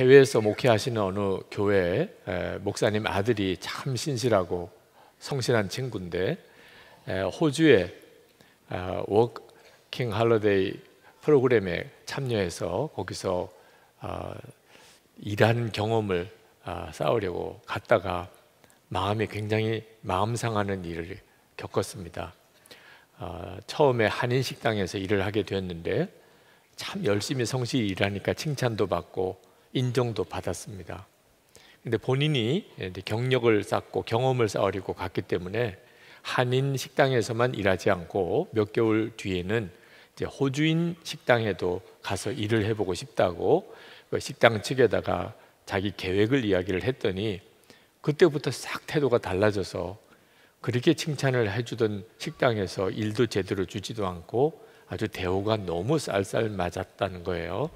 해외에서 목회하시는 어느 교회 목사님 아들이 참 신실하고 성실한 친구인데 호주의 아, 워킹 할러데이 프로그램에 참여해서 거기서 아, 일하는 경험을 아, 쌓으려고 갔다가 마음이 굉장히 마음 상하는 일을 겪었습니다. 처음에 한인 식당에서 일을 하게 됐는데 참 열심히 성실히 일하니까 칭찬도 받고 인정도 받았습니다. 근데 본인이 경력을 쌓고 경험을 쌓으려고 갔기 때문에 한인 식당에서만 일하지 않고 몇 개월 뒤에는 호주인 식당에도 가서 일을 해보고 싶다고 그 식당 측에다가 자기 계획을 이야기를 했더니 그때부터 싹 태도가 달라져서 그렇게 칭찬을 해주던 식당에서 일도 제대로 주지도 않고 아주 대우가 너무 쌀쌀 맞았다는 거예요.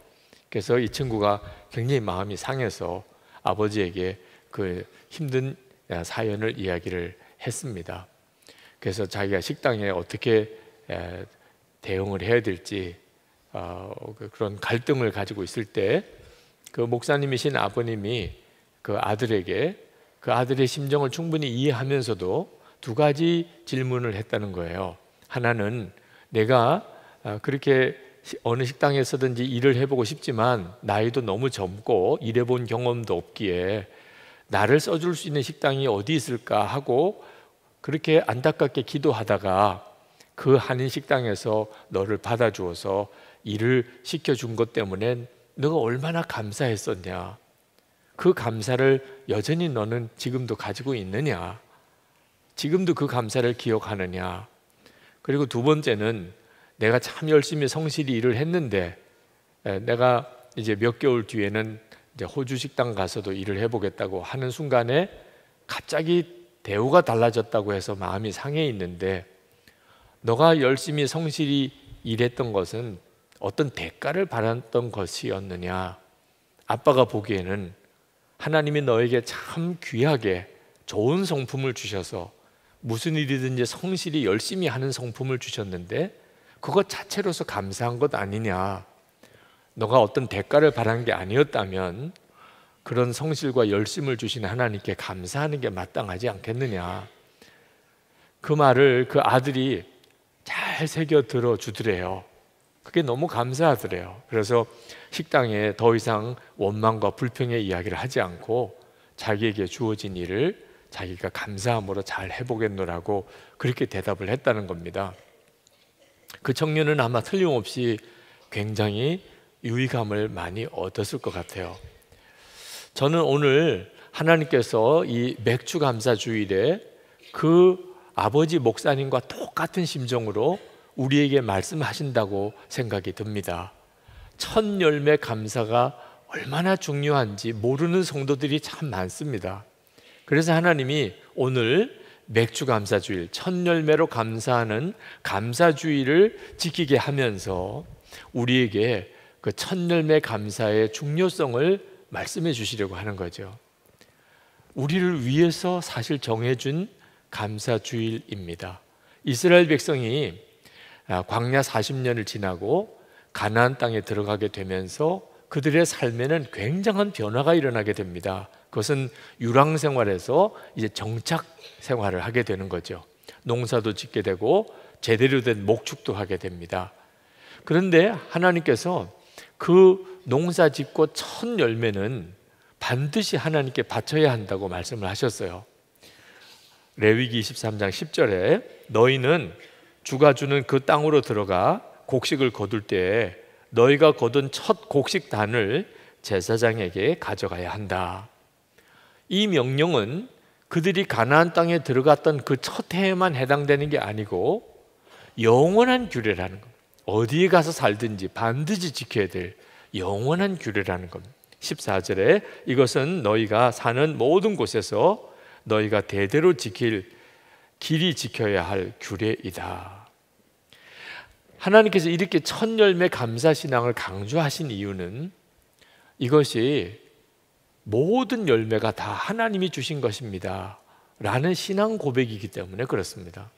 그래서 이 친구가 굉장히 마음이 상해서 아버지에게 그 힘든 사연을 이야기를 했습니다. 그래서 자기가 식당에 어떻게 대응을 해야 될지 어, 그, 그런 갈등을 가지고 있을 때 그 목사님이신 아버님이 그 아들에게 그 아들의 심정을 충분히 이해하면서도 두 가지 질문을 했다는 거예요. 하나는 내가 아, 그렇게 어느 식당에서든지 일을 해보고 싶지만 나이도 너무 젊고 일해본 경험도 없기에 나를 써줄 수 있는 식당이 어디 있을까 하고 그렇게 안타깝게 기도하다가 그 한인 식당에서 너를 받아주어서 일을 시켜준 것 때문에 너가 얼마나 감사했었냐. 그 감사를 여전히 너는 지금도 가지고 있느냐. 지금도 그 감사를 기억하느냐. 그리고 두 번째는 내가 참 열심히 성실히 일을 했는데 내가 이제 몇 개월 뒤에는 이제 호주 식당 가서도 일을 해보겠다고 하는 순간에 갑자기 대우가 달라졌다고 해서 마음이 상해 있는데 너가 열심히 성실히 일했던 것은 어떤 대가를 바랐던 것이었느냐? 아빠가 보기에는 하나님이 너에게 참 귀하게 좋은 성품을 주셔서 무슨 일이든지 성실히 열심히 하는 성품을 주셨는데 그것 자체로서 감사한 것 아니냐. 너가 어떤 대가를 바란 게 아니었다면 그런 성실과 열심을 주신 하나님께 감사하는 게 마땅하지 않겠느냐. 그 말을 그 아들이 잘 새겨 들어 주더래요. 그게 너무 감사하더래요. 그래서 식당에 더 이상 원망과 불평의 이야기를 하지 않고 자기에게 주어진 일을 자기가 감사함으로 잘 해보겠노라고 그렇게 대답을 했다는 겁니다. 그 청년은 아마 틀림없이 굉장히 유의감을 많이 얻었을 것 같아요. 저는 오늘 하나님께서 이 맥주 감사 주일에 그 아버지 목사님과 똑같은 심정으로 우리에게 말씀하신다고 생각이 듭니다. 첫 열매 감사가 얼마나 중요한지 모르는 성도들이 참 많습니다. 그래서 하나님이 오늘 맥주 감사주일, 첫 열매로 감사하는 감사주의를 지키게 하면서 우리에게 그 첫 열매 감사의 중요성을 말씀해 주시려고 하는 거죠. 우리를 위해서 사실 정해준 감사주일입니다. 이스라엘 백성이 아, 광야 40년을 지나고 가나안 땅에 들어가게 되면서 그들의 삶에는 굉장한 변화가 일어나게 됩니다. 그것은 유랑 생활에서 이제 정착 생활을 하게 되는 거죠. 농사도 짓게 되고 제대로 된 목축도 하게 됩니다. 그런데 하나님께서 그 농사 짓고 첫 열매는 반드시 하나님께 바쳐야 한다고 말씀을 하셨어요. 레위기 23장 10절에 너희는 주가 주는 그 땅으로 들어가 곡식을 거둘 때에 너희가 거둔 첫 곡식단을 제사장에게 가져가야 한다. 이 명령은 그들이 가나안 땅에 들어갔던 그 첫 해에만 해당되는 게 아니고 영원한 규례라는 겁 어디에 가서 살든지 반드시 지켜야 될 영원한 규례라는 겁 14절에 이것은 너희가 사는 모든 곳에서 너희가 대대로 지킬 길이 지켜야 할 규례이다. 하나님께서 이렇게 첫 열매 감사 신앙을 강조하신 이유는 이것이 모든 열매가 다 하나님이 주신 것입니다. 라는 신앙 고백이기 때문에 그렇습니다.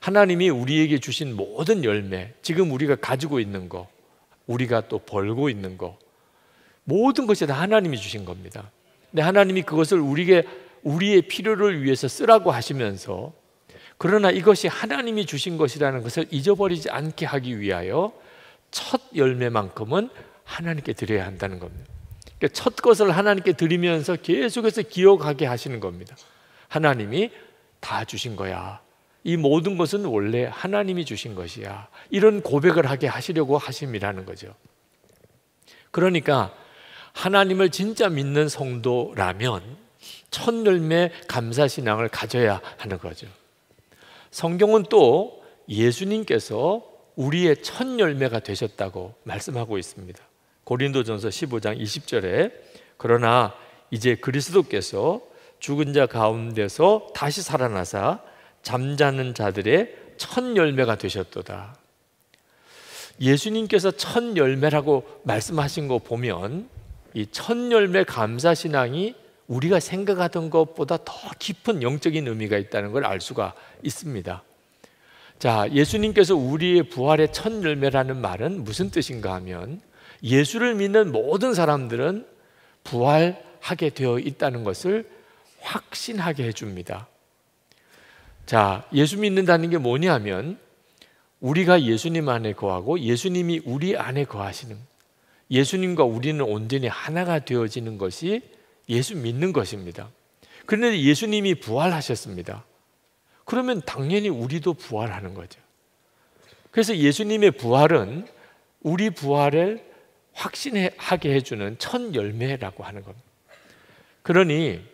하나님이 우리에게 주신 모든 열매, 지금 우리가 가지고 있는 거, 우리가 또 벌고 있는 거, 모든 것이 다 하나님이 주신 겁니다. 근데 하나님이 그것을 우리에게 우리의 필요를 위해서 쓰라고 하시면서 그러나 이것이 하나님이 주신 것이라는 것을 잊어버리지 않게 하기 위하여 첫 열매만큼은 하나님께 드려야 한다는 겁니다. 그러니까 첫 것을 하나님께 드리면서 계속해서 기억하게 하시는 겁니다. 하나님이 다 주신 거야. 이 모든 것은 원래 하나님이 주신 것이야. 이런 고백을 하게 하시려고 하심이라는 거죠. 그러니까 하나님을 진짜 믿는 성도라면 첫 열매 감사 신앙을 가져야 하는 거죠. 성경은 또 예수님께서 우리의 첫 열매가 되셨다고 말씀하고 있습니다. 고린도전서 15장 20절에 그러나 이제 그리스도께서 죽은 자 가운데서 다시 살아나사 잠자는 자들의 첫 열매가 되셨도다. 예수님께서 첫 열매라고 말씀하신 거 보면 이 첫 열매 감사 신앙이 우리가 생각하던 것보다 더 깊은 영적인 의미가 있다는 걸 알 수가 있습니다. 자, 예수님께서 우리의 부활의 첫 열매라는 말은 무슨 뜻인가 하면 예수를 믿는 모든 사람들은 부활하게 되어 있다는 것을 확신하게 해줍니다. 자, 예수 믿는다는 게 뭐냐면 우리가 예수님 안에 거하고 예수님이 우리 안에 거하시는 예수님과 우리는 온전히 하나가 되어지는 것이 예수 믿는 것입니다. 그런데 예수님이 부활하셨습니다. 그러면 당연히 우리도 부활하는 거죠. 그래서 예수님의 부활은 우리 부활을 확신하게 해주는 첫 열매라고 하는 겁니다. 그러니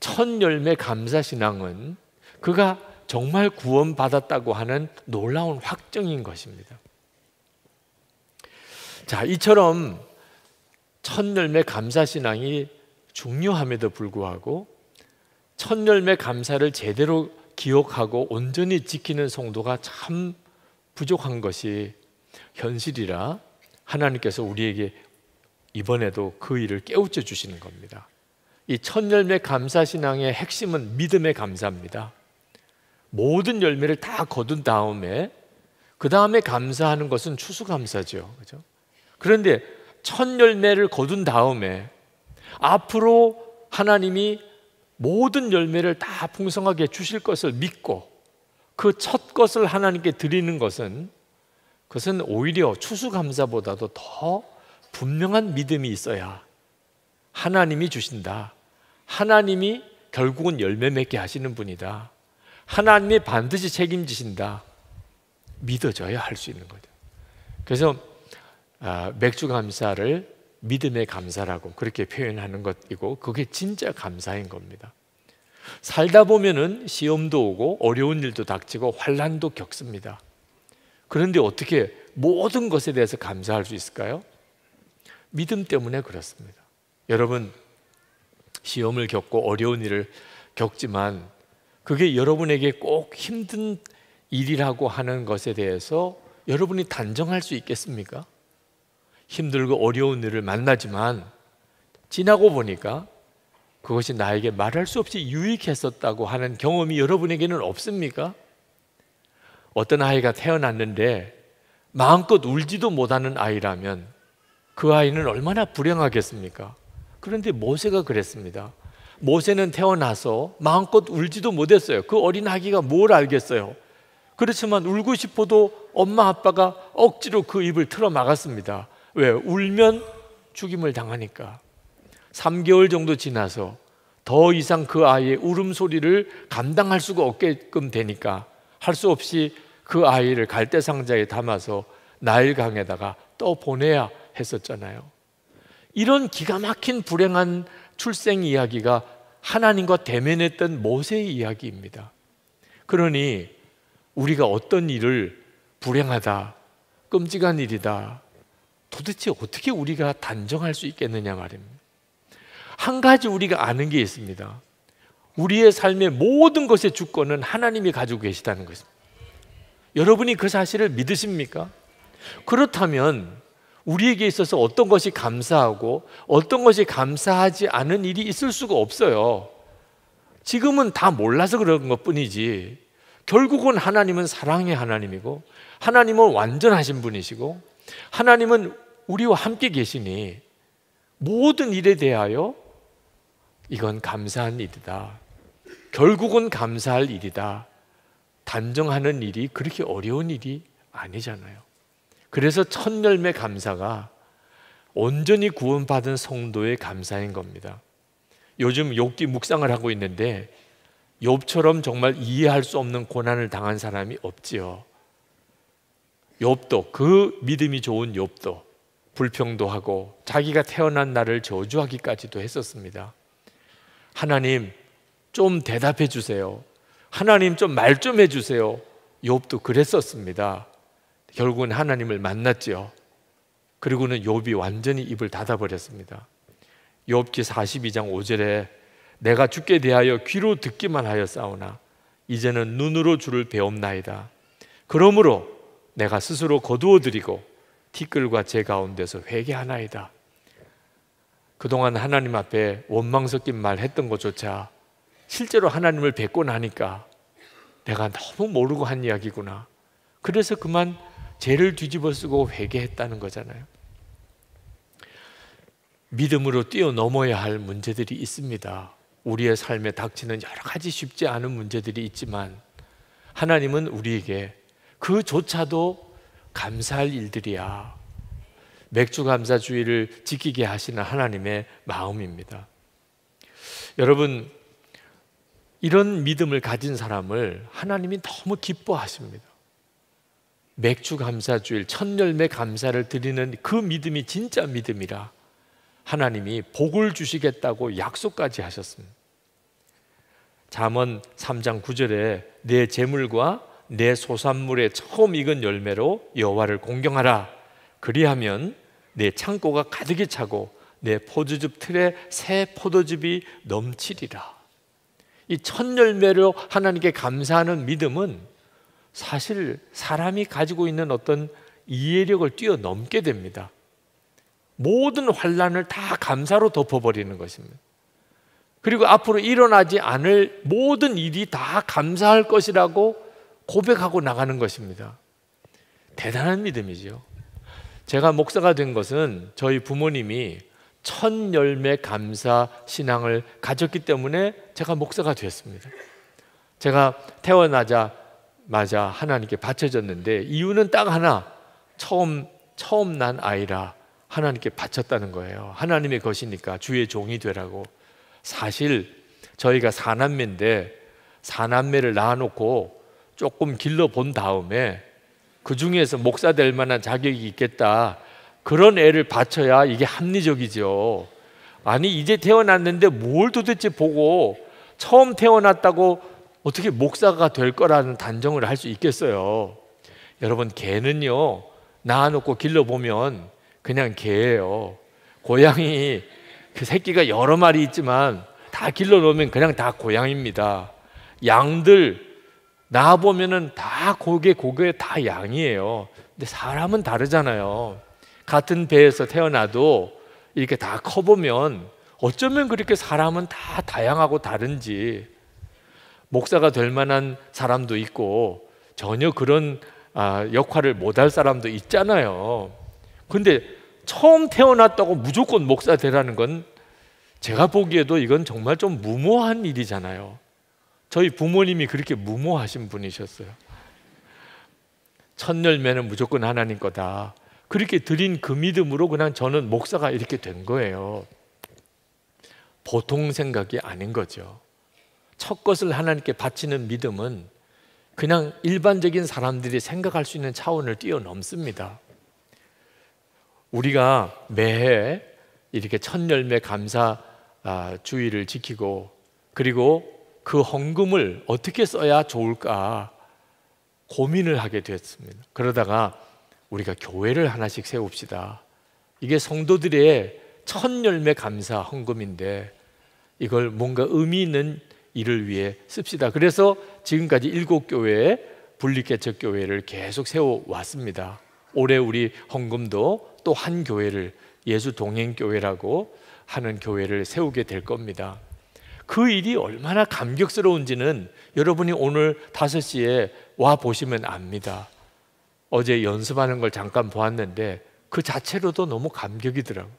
첫 열매 감사 신앙은 그가 정말 구원받았다고 하는 놀라운 확정인 것입니다. 자, 이처럼 첫 열매 감사 신앙이 중요함에도 불구하고 첫 열매 감사를 제대로 기억하고 온전히 지키는 성도가 참 부족한 것이 현실이라 하나님께서 우리에게 이번에도 그 일을 깨우쳐 주시는 겁니다. 이 첫 열매 감사 신앙의 핵심은 믿음의 감사입니다. 모든 열매를 다 거둔 다음에 그 다음에 감사하는 것은 추수감사죠. 그죠? 그런데 첫 열매를 거둔 다음에 앞으로 하나님이 모든 열매를 다 풍성하게 주실 것을 믿고 그 첫 것을 하나님께 드리는 것은 그것은 오히려 추수감사보다도 더 분명한 믿음이 있어야 하나님이 주신다. 하나님이 결국은 열매 맺게 하시는 분이다. 하나님이 반드시 책임지신다. 믿어져야 할 수 있는 거죠. 그래서 아, 맥주 감사를 믿음의 감사라고 그렇게 표현하는 것이고 그게 진짜 감사인 겁니다. 살다 보면은 시험도 오고 어려운 일도 닥치고 환란도 겪습니다. 그런데 어떻게 모든 것에 대해서 감사할 수 있을까요? 믿음 때문에 그렇습니다. 여러분 시험을 겪고 어려운 일을 겪지만 그게 여러분에게 꼭 힘든 일이라고 하는 것에 대해서 여러분이 단정할 수 있겠습니까? 힘들고 어려운 일을 만나지만 지나고 보니까 그것이 나에게 말할 수 없이 유익했었다고 하는 경험이 여러분에게는 없습니까? 어떤 아이가 태어났는데 마음껏 울지도 못하는 아이라면 그 아이는 얼마나 불행하겠습니까? 그런데 모세가 그랬습니다. 모세는 태어나서 마음껏 울지도 못했어요. 그 어린 아기가 뭘 알겠어요? 그렇지만 울고 싶어도 엄마 아빠가 억지로 그 입을 틀어 막았습니다. 왜? 울면 죽임을 당하니까. 3개월 정도 지나서 더 이상 그 아이의 울음소리를 감당할 수가 없게끔 되니까 할 수 없이 그 아이를 갈대 상자에 담아서 나일강에다가 또 보내야 했었잖아요. 이런 기가 막힌 불행한 출생 이야기가 하나님과 대면했던 모세의 이야기입니다. 그러니 우리가 어떤 일을 불행하다, 끔찍한 일이다, 도대체 어떻게 우리가 단정할 수 있겠느냐 말입니다. 한 가지 우리가 아는 게 있습니다. 우리의 삶의 모든 것의 주권은 하나님이 가지고 계시다는 것입니다. 여러분이 그 사실을 믿으십니까? 그렇다면 우리에게 있어서 어떤 것이 감사하고 어떤 것이 감사하지 않은 일이 있을 수가 없어요. 지금은 다 몰라서 그런 것 뿐이지 결국은 하나님은 사랑의 하나님이고 하나님은 완전하신 분이시고 하나님은 우리와 함께 계시니 모든 일에 대하여 이건 감사한 일이다. 결국은 감사할 일이다. 단정하는 일이 그렇게 어려운 일이 아니잖아요. 그래서 첫 열매 감사가 온전히 구원받은 성도의 감사인 겁니다. 요즘 욥기 묵상을 하고 있는데 욥처럼 정말 이해할 수 없는 고난을 당한 사람이 없지요. 욥도 그 믿음이 좋은 욥도 불평도 하고 자기가 태어난 날을 저주하기까지도 했었습니다. 하나님 좀 대답해 주세요. 하나님 좀 말 좀 해 주세요. 욥도 그랬었습니다. 결국은 하나님을 만났지요. 그리고는 욥이 완전히 입을 닫아 버렸습니다. 욥기 42장 5절에 내가 죽게 대하여 귀로 듣기만 하였사오나 이제는 눈으로 주를 배옵나이다. 그러므로 내가 스스로 거두어드리고 티끌과 제 가운데서 회개하나이다. 그동안 하나님 앞에 원망 섞인 말 했던 것조차 실제로 하나님을 뵙고 나니까 내가 너무 모르고 한 이야기구나. 그래서 그만 죄를 뒤집어 쓰고 회개했다는 거잖아요. 믿음으로 뛰어넘어야 할 문제들이 있습니다. 우리의 삶에 닥치는 여러 가지 쉽지 않은 문제들이 있지만 하나님은 우리에게 그조차도 감사할 일들이야. 맥주 감사주의를 지키게 하시는 하나님의 마음입니다. 여러분, 이런 믿음을 가진 사람을 하나님이 너무 기뻐하십니다. 맥주 감사주일, 천열매 감사를 드리는 그 믿음이 진짜 믿음이라 하나님이 복을 주시겠다고 약속까지 하셨습니다. 잠언 3장 9절에 내 재물과 내 소산물의 처음 익은 열매로 여호와를 공경하라. 그리하면 내 창고가 가득히 차고 내 포도즙 틀에 새 포도즙이 넘치리라. 이 첫 열매로 하나님께 감사하는 믿음은 사실 사람이 가지고 있는 어떤 이해력을 뛰어넘게 됩니다. 모든 환란을 다 감사로 덮어버리는 것입니다. 그리고 앞으로 일어나지 않을 모든 일이 다 감사할 것이라고 고백하고 나가는 것입니다. 대단한 믿음이죠. 제가 목사가 된 것은 저희 부모님이 첫 열매 감사 신앙을 가졌기 때문에 제가 목사가 되었습니다. 제가 태어나자마자 하나님께 바쳐졌는데 이유는 딱 하나 처음 처음 난 아이라 하나님께 바쳤다는 거예요. 하나님의 것이니까 주의 종이 되라고. 사실 저희가 사남매인데 사남매를 낳아놓고 조금 길러본 다음에 그 중에서 목사 될 만한 자격이 있겠다. 그런 애를 바쳐야 이게 합리적이죠. 아니, 이제 태어났는데 뭘 도대체 보고 처음 태어났다고 어떻게 목사가 될 거라는 단정을 할 수 있겠어요. 여러분, 개는요, 낳아놓고 길러보면 그냥 개예요. 고양이, 그 새끼가 여러 마리 있지만 다 길러놓으면 그냥 다 고양입니다. 양들, 나 보면은 다 고개 고개 다 양이에요. 근데 사람은 다르잖아요. 같은 배에서 태어나도 이렇게 다커 보면 어쩌면 그렇게 사람은 다 다양하고 다른지 목사가 될 만한 사람도 있고 전혀 그런 아, 역할을 못할 사람도 있잖아요. 근데 처음 태어났다고 무조건 목사 되라는 건 제가 보기에도 이건 정말 좀 무모한 일이잖아요. 저희 부모님이 그렇게 무모하신 분이셨어요. 첫 열매는 무조건 하나님 거다. 그렇게 드린 그 믿음으로 그냥 저는 목사가 이렇게 된 거예요. 보통 생각이 아닌 거죠. 첫 것을 하나님께 바치는 믿음은 그냥 일반적인 사람들이 생각할 수 있는 차원을 뛰어넘습니다. 우리가 매해 이렇게 첫 열매 감사 아, 주의를 지키고 그리고 그 헌금을 어떻게 써야 좋을까 고민을 하게 됐습니다. 그러다가 우리가 교회를 하나씩 세웁시다. 이게 성도들의 첫 열매 감사 헌금인데 이걸 뭔가 의미 있는 일을 위해 씁시다. 그래서 지금까지 일곱 교회 분리개척 교회를 계속 세워 왔습니다. 올해 우리 헌금도 또 한 교회를 예수 동행 교회라고 하는 교회를 세우게 될 겁니다. 그 일이 얼마나 감격스러운지는 여러분이 오늘 5시에 와 보시면 압니다. 어제 연습하는 걸 잠깐 보았는데 그 자체로도 너무 감격이더라고.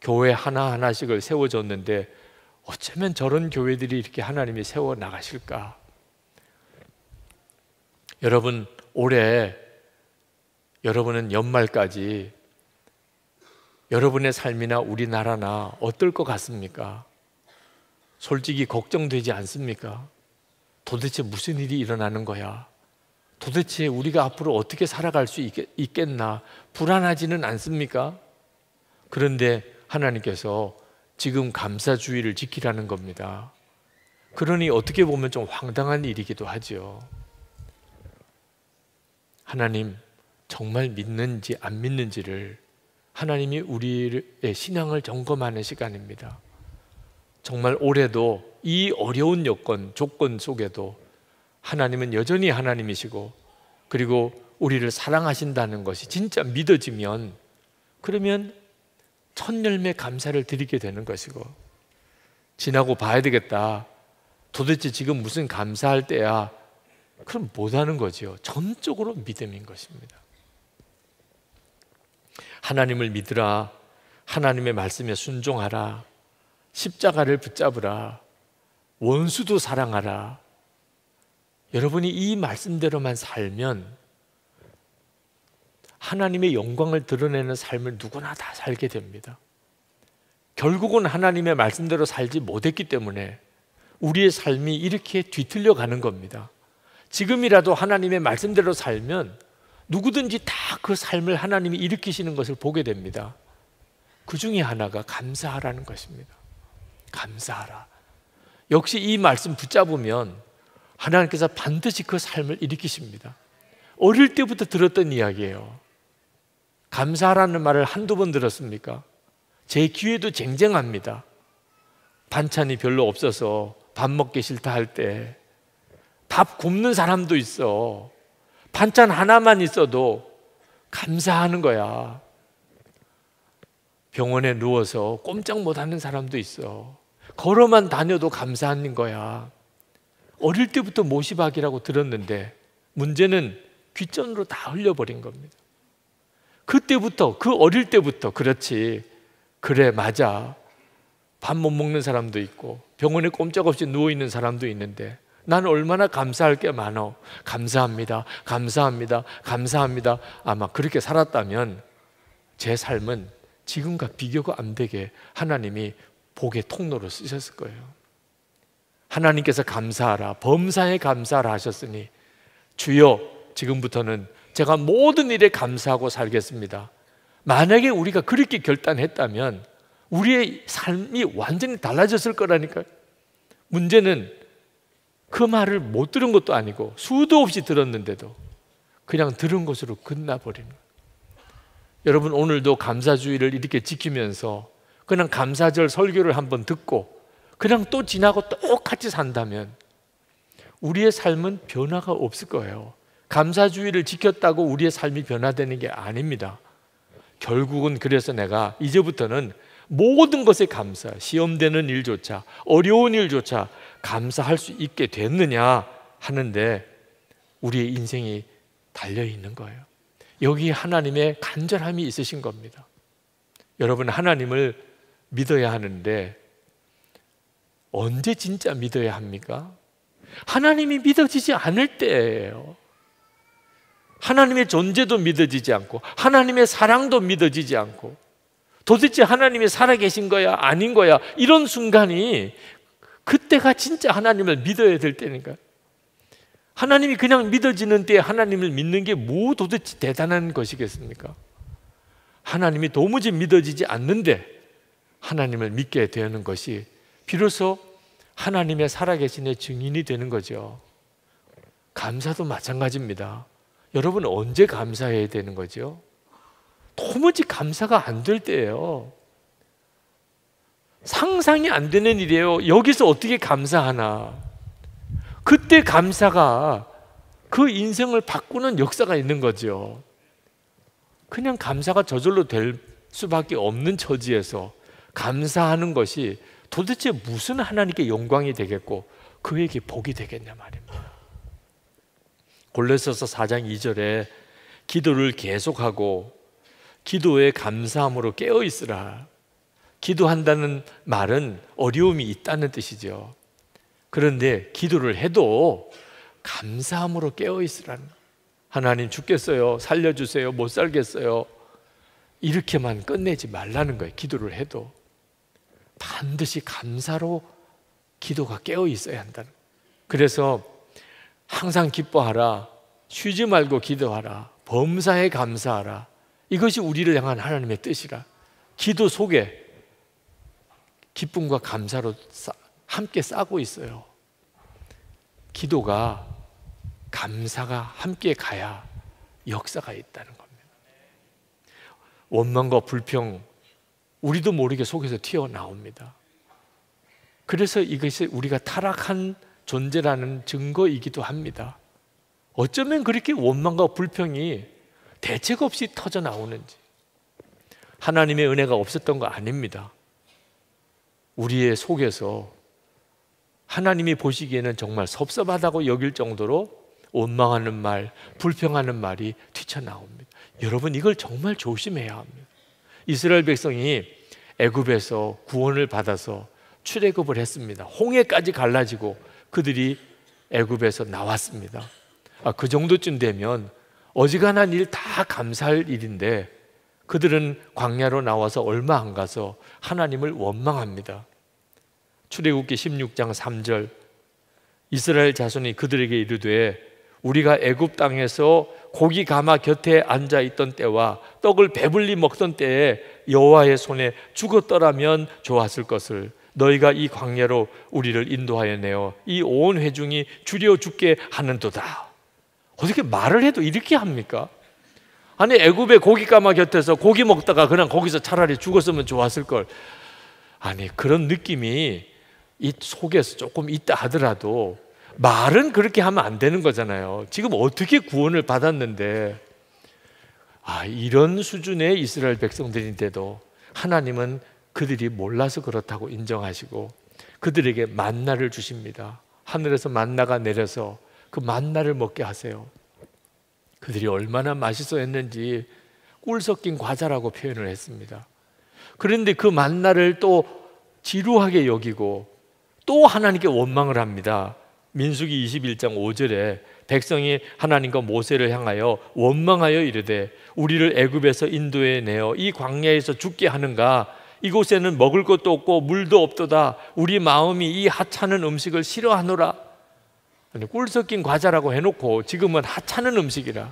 교회 하나하나씩을 세워줬는데 어쩌면 저런 교회들이 이렇게 하나님이 세워 나가실까? 여러분, 올해 여러분은 연말까지 여러분의 삶이나 우리나라나 어떨 것 같습니까? 솔직히 걱정되지 않습니까? 도대체 무슨 일이 일어나는 거야? 도대체 우리가 앞으로 어떻게 살아갈 수 있겠나? 불안하지는 않습니까? 그런데 하나님께서 지금 감사주의를 지키라는 겁니다. 그러니 어떻게 보면 좀 황당한 일이기도 하지 하나님 정말 믿는지 안 믿는지를 하나님이 우리의 신앙을 점검하는 시간입니다. 정말 올해도 이 어려운 여건, 조건 속에도 하나님은 여전히 하나님이시고 그리고 우리를 사랑하신다는 것이 진짜 믿어지면 그러면 첫 열매 감사를 드리게 되는 것이고 지나고 봐야 되겠다. 도대체 지금 무슨 감사할 때야? 그럼 못하는 거지요. 전적으로 믿음인 것입니다. 하나님을 믿으라. 하나님의 말씀에 순종하라. 십자가를 붙잡으라. 원수도 사랑하라. 여러분이 이 말씀대로만 살면 하나님의 영광을 드러내는 삶을 누구나 다 살게 됩니다. 결국은 하나님의 말씀대로 살지 못했기 때문에 우리의 삶이 이렇게 뒤틀려 가는 겁니다. 지금이라도 하나님의 말씀대로 살면 누구든지 다 그 삶을 하나님이 일으키시는 것을 보게 됩니다. 그 중에 하나가 감사하라는 것입니다. 감사하라. 역시 이 말씀 붙잡으면 하나님께서 반드시 그 삶을 일으키십니다. 어릴 때부터 들었던 이야기예요. 감사하라는 말을 한두 번 들었습니까? 제 귀에도 쟁쟁합니다. 반찬이 별로 없어서 밥 먹기 싫다 할 때 밥굶는 사람도 있어. 반찬 하나만 있어도 감사하는 거야. 병원에 누워서 꼼짝 못 하는 사람도 있어. 걸어만 다녀도 감사한 거야. 어릴 때부터 모시박이라고 들었는데 문제는 귀전으로 다 흘려버린 겁니다. 그때부터 그 어릴 때부터 그렇지 그래 맞아 밥 못 먹는 사람도 있고 병원에 꼼짝없이 누워 있는 사람도 있는데 난 얼마나 감사할 게 많어 감사합니다 감사합니다 감사합니다 아마 그렇게 살았다면 제 삶은 지금과 비교가 안 되게 하나님이 복의 통로로 쓰셨을 거예요. 하나님께서 감사하라, 범사에 감사하라 하셨으니 주여 지금부터는 제가 모든 일에 감사하고 살겠습니다. 만약에 우리가 그렇게 결단했다면 우리의 삶이 완전히 달라졌을 거라니까요. 문제는 그 말을 못 들은 것도 아니고 수도 없이 들었는데도 그냥 들은 것으로 끝나버리는 여러분 오늘도 감사주의를 이렇게 지키면서 그냥 감사절 설교를 한번 듣고 그냥 또 지나고 똑같이 산다면 우리의 삶은 변화가 없을 거예요. 감사주의를 지켰다고 우리의 삶이 변화되는 게 아닙니다. 결국은 그래서 내가 이제부터는 모든 것에 감사, 시험되는 일조차, 어려운 일조차 감사할 수 있게 됐느냐 하는데 우리의 인생이 달려 있는 거예요. 여기 하나님의 간절함이 있으신 겁니다. 여러분 하나님을 믿어야 하는데 언제 진짜 믿어야 합니까? 하나님이 믿어지지 않을 때예요. 하나님의 존재도 믿어지지 않고 하나님의 사랑도 믿어지지 않고 도대체 하나님이 살아계신 거야 아닌 거야 이런 순간이 그때가 진짜 하나님을 믿어야 될 때니까 하나님이 그냥 믿어지는 때에 하나님을 믿는 게 뭐 도대체 대단한 것이겠습니까? 하나님이 도무지 믿어지지 않는데 하나님을 믿게 되는 것이 비로소 하나님의 살아계신의 증인이 되는 거죠. 감사도 마찬가지입니다. 여러분 언제 감사해야 되는 거죠? 도무지 감사가 안 될 때예요. 상상이 안 되는 일이에요. 여기서 어떻게 감사하나. 그때 감사가 그 인생을 바꾸는 역사가 있는 거죠. 그냥 감사가 저절로 될 수밖에 없는 처지에서 감사하는 것이 도대체 무슨 하나님께 영광이 되겠고 그에게 복이 되겠냐 말입니다. 골레서서 4장 2절에 기도를 계속하고 기도에 감사함으로 깨어 있으라. 기도한다는 말은 어려움이 있다는 뜻이죠. 그런데 기도를 해도 감사함으로 깨어 있으라 하나님 죽겠어요. 살려주세요. 못 살겠어요. 이렇게만 끝내지 말라는 거예요. 기도를 해도. 반드시 감사로 기도가 깨어 있어야 한다는. 그래서 항상 기뻐하라. 쉬지 말고 기도하라. 범사에 감사하라. 이것이 우리를 향한 하나님의 뜻이라. 기도 속에 기쁨과 감사로 함께 싸고 있어요. 기도가 감사가 함께 가야 역사가 있다는 겁니다. 원망과 불평 우리도 모르게 속에서 튀어나옵니다. 그래서 이것이 우리가 타락한 존재라는 증거이기도 합니다. 어쩌면 그렇게 원망과 불평이 대책 없이 터져 나오는지. 하나님의 은혜가 없었던 거 아닙니다. 우리의 속에서 하나님이 보시기에는 정말 섭섭하다고 여길 정도로 원망하는 말, 불평하는 말이 튀쳐나옵니다. 여러분, 이걸 정말 조심해야 합니다. 이스라엘 백성이 애굽에서 구원을 받아서 출애굽을 했습니다. 홍해까지 갈라지고 그들이 애굽에서 나왔습니다. 아, 그 정도쯤 되면 어지간한 일 다 감사할 일인데 그들은 광야로 나와서 얼마 안 가서 하나님을 원망합니다. 출애굽기 16장 3절 이스라엘 자손이 그들에게 이르되 우리가 애굽 땅에서 고기 가마 곁에 앉아 있던 때와 떡을 배불리 먹던 때에 여호와의 손에 죽었더라면 좋았을 것을 너희가 이 광야로 우리를 인도하였네요. 이 온 회중이 주려 죽게 하는도다. 어떻게 말을 해도 이렇게 합니까? 아니 애굽의 고기 가마 곁에서 고기 먹다가 그냥 거기서 차라리 죽었으면 좋았을 걸. 아니 그런 느낌이 이 속에서 조금 있다 하더라도 말은 그렇게 하면 안 되는 거잖아요. 지금 어떻게 구원을 받았는데 아, 이런 수준의 이스라엘 백성들인데도 하나님은 그들이 몰라서 그렇다고 인정하시고 그들에게 만나를 주십니다. 하늘에서 만나가 내려서 그 만나를 먹게 하세요. 그들이 얼마나 맛있어 했는지 꿀 섞인 과자라고 표현을 했습니다. 그런데 그 만나를 또 지루하게 여기고 또 하나님께 원망을 합니다. 민숙이 21장 5절에 백성이 하나님과 모세를 향하여 원망하여 이르되 우리를 애굽에서 인도에 내어 이 광야에서 죽게 하는가 이곳에는 먹을 것도 없고 물도 없도다 우리 마음이 이 하찮은 음식을 싫어하노라 꿀 섞인 과자라고 해놓고 지금은 하찮은 음식이라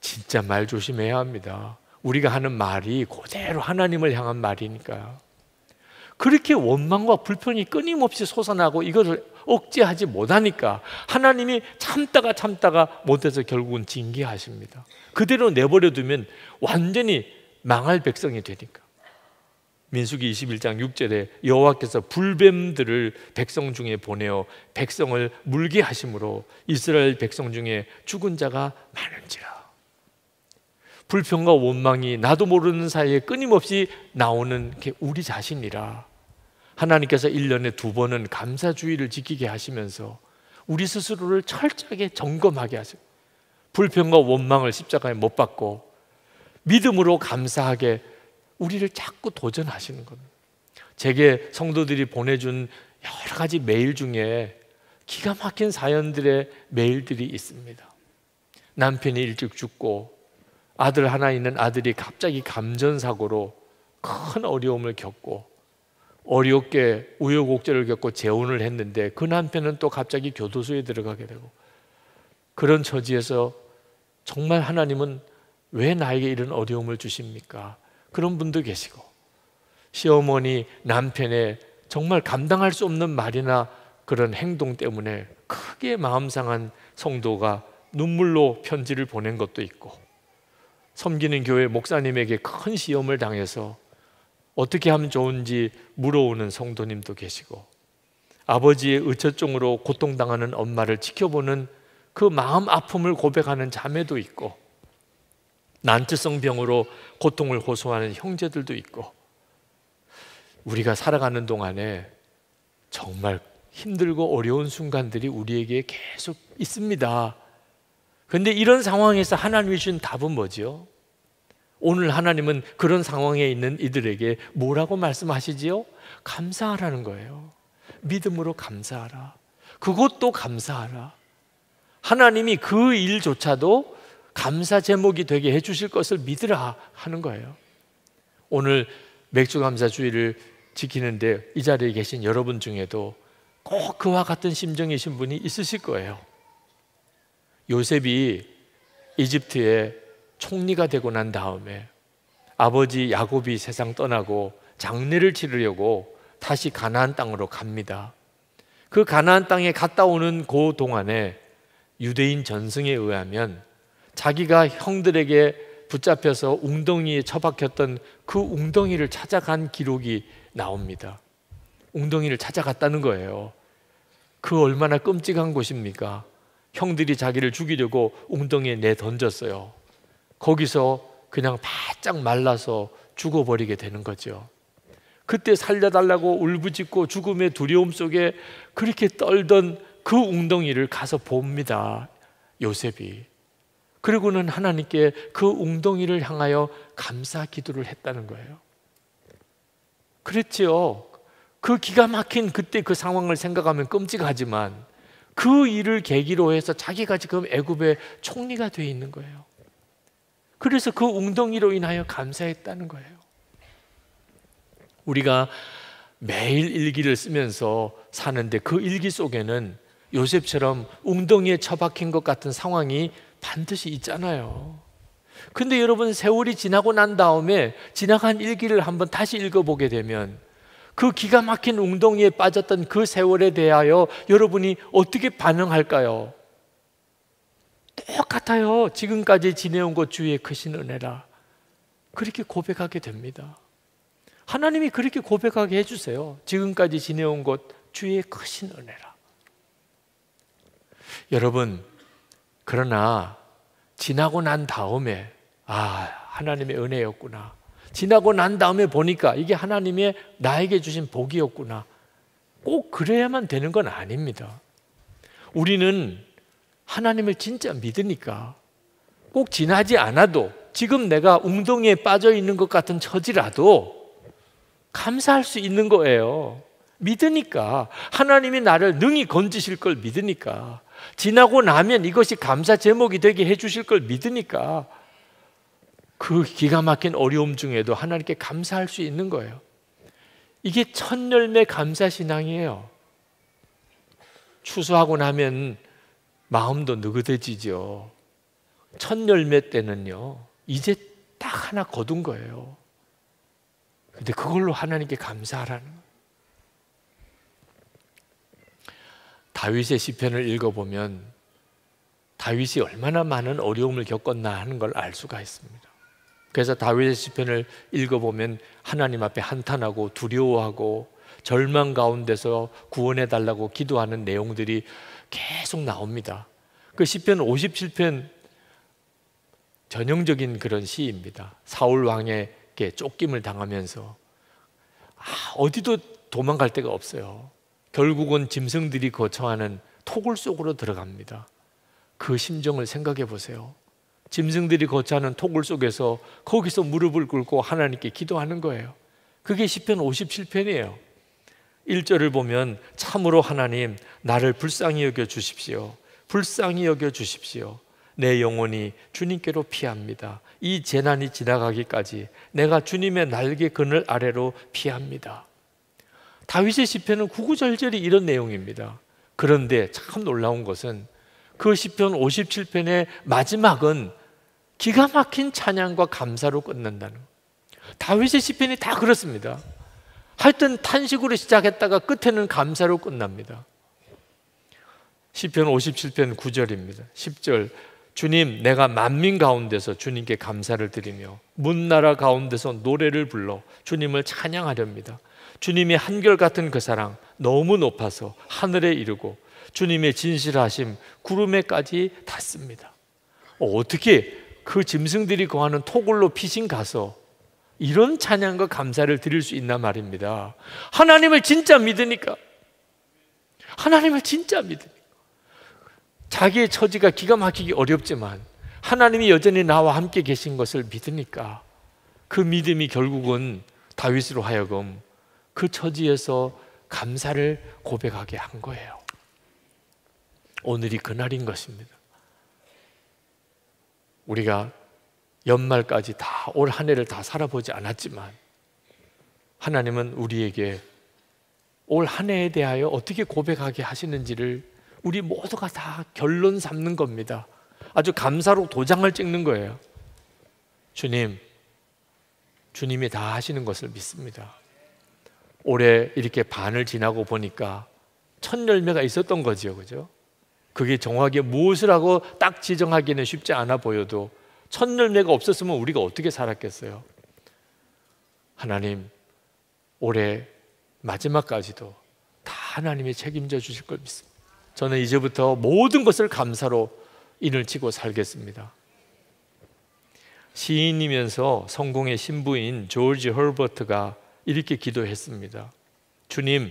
진짜 말 조심해야 합니다 우리가 하는 말이 그대로 하나님을 향한 말이니까 요 그렇게 원망과 불평이 끊임없이 솟아나고 이것을 억제하지 못하니까 하나님이 참다가 참다가 못해서 결국은 징계하십니다. 그대로 내버려 두면 완전히 망할 백성이 되니까. 민수기 21장 6절에 여호와께서 불뱀들을 백성 중에 보내어 백성을 물게 하심으로 이스라엘 백성 중에 죽은 자가 많은지라. 불평과 원망이 나도 모르는 사이에 끊임없이 나오는 게 우리 자신이라 하나님께서 1년에 두 번은 감사주의를 지키게 하시면서 우리 스스로를 철저하게 점검하게 하세요. 불평과 원망을 십자가에 못 받고 믿음으로 감사하게 우리를 자꾸 도전하시는 겁니다. 제게 성도들이 보내준 여러 가지 메일 중에 기가 막힌 사연들의 메일들이 있습니다. 남편이 일찍 죽고 아들 하나 있는 아들이 갑자기 감전사고로 큰 어려움을 겪고 어렵게 우여곡절을 겪고 재혼을 했는데 그 남편은 또 갑자기 교도소에 들어가게 되고 그런 처지에서 정말 하나님은 왜 나에게 이런 어려움을 주십니까? 그런 분도 계시고 시어머니 남편의 정말 감당할 수 없는 말이나 그런 행동 때문에 크게 마음 상한 성도가 눈물로 편지를 보낸 것도 있고 섬기는 교회 목사님에게 큰 시험을 당해서 어떻게 하면 좋은지 물어오는 성도님도 계시고 아버지의 의처증으로 고통당하는 엄마를 지켜보는 그 마음 아픔을 고백하는 자매도 있고 난치성 병으로 고통을 호소하는 형제들도 있고 우리가 살아가는 동안에 정말 힘들고 어려운 순간들이 우리에게 계속 있습니다. 그런데 이런 상황에서 하나님이 주신 답은 뭐지요? 오늘 하나님은 그런 상황에 있는 이들에게 뭐라고 말씀하시지요? 감사하라는 거예요. 믿음으로 감사하라. 그것도 감사하라. 하나님이 그 일조차도 감사 제목이 되게 해 주실 것을 믿으라 하는 거예요. 오늘 맥주 감사 주의를 지키는데 이 자리에 계신 여러분 중에도 꼭 그와 같은 심정이신 분이 있으실 거예요. 요셉이 이집트의 총리가 되고 난 다음에 아버지 야곱이 세상 떠나고 장례를 치르려고 다시 가나안 땅으로 갑니다. 그 가나안 땅에 갔다 오는 그 동안에 유대인 전승에 의하면 자기가 형들에게 붙잡혀서 웅덩이에 처박혔던 그 웅덩이를 찾아간 기록이 나옵니다. 웅덩이를 찾아갔다는 거예요. 그 얼마나 끔찍한 곳입니까? 형들이 자기를 죽이려고 웅덩이에 내던졌어요. 거기서 그냥 바짝 말라서 죽어버리게 되는 거죠. 그때 살려달라고 울부짖고 죽음의 두려움 속에 그렇게 떨던 그 웅덩이를 가서 봅니다. 요셉이. 그리고는 하나님께 그 웅덩이를 향하여 감사 기도를 했다는 거예요. 그랬지요. 그 기가 막힌 그때 그 상황을 생각하면 끔찍하지만 그 일을 계기로 해서 자기가 지금 애굽의 총리가 돼 있는 거예요. 그래서 그 웅덩이로 인하여 감사했다는 거예요. 우리가 매일 일기를 쓰면서 사는데 그 일기 속에는 요셉처럼 웅덩이에 처박힌 것 같은 상황이 반드시 있잖아요. 근데 여러분 세월이 지나고 난 다음에 지나간 일기를 한번 다시 읽어보게 되면 그 기가 막힌 웅덩이에 빠졌던 그 세월에 대하여 여러분이 어떻게 반응할까요? 똑같아요. 지금까지 지내온 것 주위에 크신 은혜라. 그렇게 고백하게 됩니다. 하나님이 그렇게 고백하게 해주세요. 지금까지 지내온 것 주의 크신 은혜라. 여러분, 그러나 지나고 난 다음에, 아, 하나님의 은혜였구나. 지나고 난 다음에 보니까 이게 하나님의 나에게 주신 복이었구나. 꼭 그래야만 되는 건 아닙니다. 우리는 하나님을 진짜 믿으니까 꼭 지나지 않아도 지금 내가 웅덩이에 빠져 있는 것 같은 처지라도 감사할 수 있는 거예요. 믿으니까 하나님이 나를 능히 건지실 걸 믿으니까 지나고 나면 이것이 감사 제목이 되게 해 주실 걸 믿으니까 그 기가 막힌 어려움 중에도 하나님께 감사할 수 있는 거예요. 이게 첫 열매 감사 신앙이에요. 추수하고 나면 마음도 느긋해지죠. 첫 열매 때는요, 이제 딱 하나 거둔 거예요. 근데 그걸로 하나님께 감사하라는 다윗의 시편을 읽어보면 다윗이 얼마나 많은 어려움을 겪었나 하는 걸 알 수가 있습니다. 그래서 다윗의 시편을 읽어보면 하나님 앞에 한탄하고 두려워하고 절망 가운데서 구원해 달라고 기도하는 내용들이 계속 나옵니다. 그 시편 57편 전형적인 그런 시입니다. 사울 왕에게 쫓김을 당하면서 아, 어디도 도망갈 데가 없어요. 결국은 짐승들이 거처하는 토굴 속으로 들어갑니다. 그 심정을 생각해 보세요. 짐승들이 거처하는 토굴 속에서 거기서 무릎을 꿇고 하나님께 기도하는 거예요. 그게 시편 57편이에요. 1절을 보면 참으로 하나님 나를 불쌍히 여겨 주십시오. 불쌍히 여겨 주십시오. 내 영혼이 주님께로 피합니다. 이 재난이 지나가기까지 내가 주님의 날개 그늘 아래로 피합니다. 다윗의 시편은 구구절절이 이런 내용입니다. 그런데 참 놀라운 것은 그 시편 57편의 마지막은 기가 막힌 찬양과 감사로 끝난다는 다윗의 시편이 다 그렇습니다. 하여튼 탄식으로 시작했다가 끝에는 감사로 끝납니다. 시편 57편 9절입니다. 10절 주님 내가 만민 가운데서 주님께 감사를 드리며 문나라 가운데서 노래를 불러 주님을 찬양하렵니다. 주님이 한결같은 그 사랑 너무 높아서 하늘에 이르고 주님의 진실하심 구름에까지 닿습니다. 어, 어떻게 그 짐승들이 거하는 토굴로 피신 가서 이런 찬양과 감사를 드릴 수 있나 말입니다. 하나님을 진짜 믿으니까. 하나님을 진짜 믿으니까. 자기의 처지가 기가 막히기 어렵지만 하나님이 여전히 나와 함께 계신 것을 믿으니까 그 믿음이 결국은 다윗으로 하여금 그 처지에서 감사를 고백하게 한 거예요. 오늘이 그날인 것입니다. 우리가 연말까지 다 올 한 해를 다 살아보지 않았지만 하나님은 우리에게 올 한 해에 대하여 어떻게 고백하게 하시는지를 우리 모두가 다 결론 삼는 겁니다. 아주 감사로 도장을 찍는 거예요. 주님, 주님이 다 하시는 것을 믿습니다. 올해 이렇게 반을 지나고 보니까 첫 열매가 있었던 거죠요 그죠? 그게 정확하게 무엇을 하고 딱 지정하기는 쉽지 않아 보여도 첫 열매가 없었으면 우리가 어떻게 살았겠어요? 하나님, 올해 마지막까지도 다 하나님이 책임져 주실 걸 믿습니다. 저는 이제부터 모든 것을 감사로 인을 치고 살겠습니다. 시인이면서 성공의 신부인 조지 헐버트가 이렇게 기도했습니다. 주님,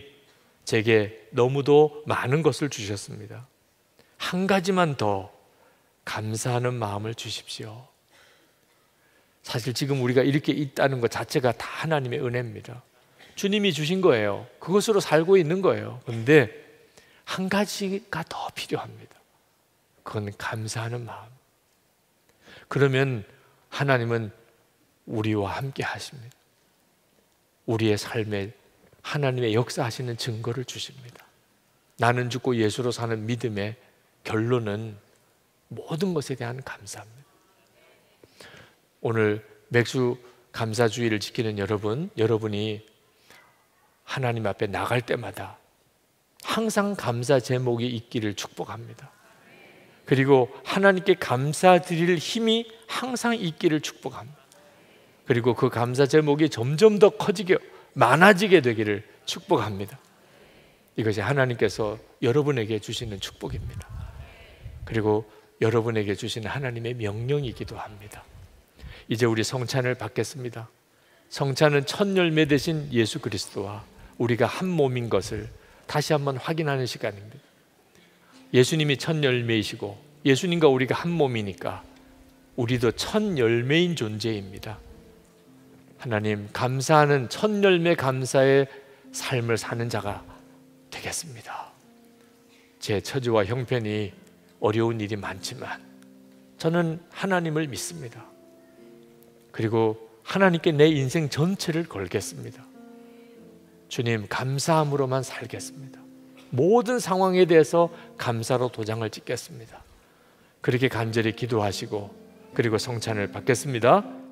제게 너무도 많은 것을 주셨습니다. 한 가지만 더 감사하는 마음을 주십시오. 사실 지금 우리가 이렇게 있다는 것 자체가 다 하나님의 은혜입니다. 주님이 주신 거예요. 그것으로 살고 있는 거예요. 근데 한 가지가 더 필요합니다. 그건 감사하는 마음. 그러면 하나님은 우리와 함께 하십니다. 우리의 삶에 하나님의 역사하시는 증거를 주십니다. 나는 죽고 예수로 사는 믿음의 결론은 모든 것에 대한 감사입니다. 오늘 맥주 감사주의를 지키는 여러분, 여러분이 하나님 앞에 나갈 때마다 항상 감사 제목이 있기를 축복합니다. 그리고 하나님께 감사드릴 힘이 항상 있기를 축복합니다. 그리고 그 감사 제목이 점점 더 커지게 많아지게 되기를 축복합니다. 이것이 하나님께서 여러분에게 주시는 축복입니다. 그리고 여러분에게 주신 하나님의 명령이기도 합니다. 이제 우리 성찬을 받겠습니다. 성찬은 첫 열매 대신 예수 그리스도와 우리가 한 몸인 것을 다시 한번 확인하는 시간입니다. 예수님이 첫 열매이시고 예수님과 우리가 한 몸이니까 우리도 첫 열매인 존재입니다. 하나님 감사하는 첫 열매 감사의 삶을 사는 자가 되겠습니다. 제 처지와 형편이 어려운 일이 많지만 저는 하나님을 믿습니다. 그리고 하나님께 내 인생 전체를 걸겠습니다. 주님, 감사함으로만 살겠습니다. 모든 상황에 대해서 감사로 도장을 찍겠습니다. 그렇게 간절히 기도하시고 그리고 성찬을 받겠습니다.